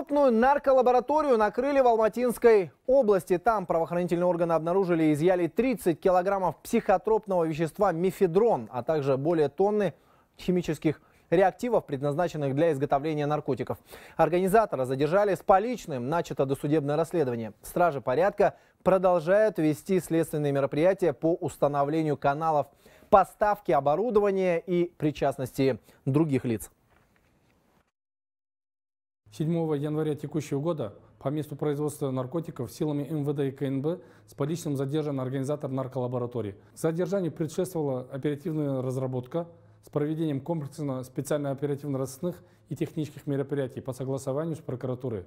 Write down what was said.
Крупную нарколабораторию накрыли в Алматинской области. Там правоохранительные органы обнаружили и изъяли 30 килограммов психотропного вещества мифедрон, а также более тонны химических реактивов, предназначенных для изготовления наркотиков. Организатора задержали с поличным, начато досудебное расследование. Стражи порядка продолжают вести следственные мероприятия по установлению каналов поставки оборудования и причастности других лиц. 7 января текущего года по месту производства наркотиков силами МВД и КНБ с поличным задержан организатор нарколаборатории. Задержанию предшествовала оперативная разработка с проведением комплексно специально-оперативно-розыскных и технических мероприятий по согласованию с прокуратурой.